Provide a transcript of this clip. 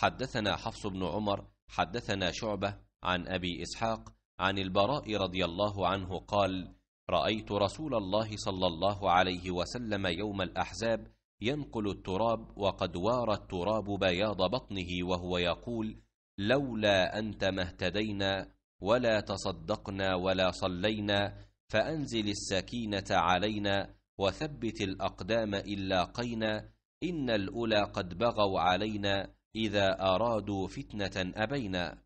حدثنا حفص بن عمر حدثنا شعبة عن أبي إسحاق عن البراء رضي الله عنه قال رأيت رسول الله صلى الله عليه وسلم يوم الأحزاب ينقل التراب وقد وار التراب بياض بطنه وهو يقول لولا أنت ما اهتدينا ولا تصدقنا ولا صلينا فأنزل السكينة علينا وثبت الأقدام إن لاقينا إن الأولى قد بغوا علينا إذا أرادوا فتنة أبينا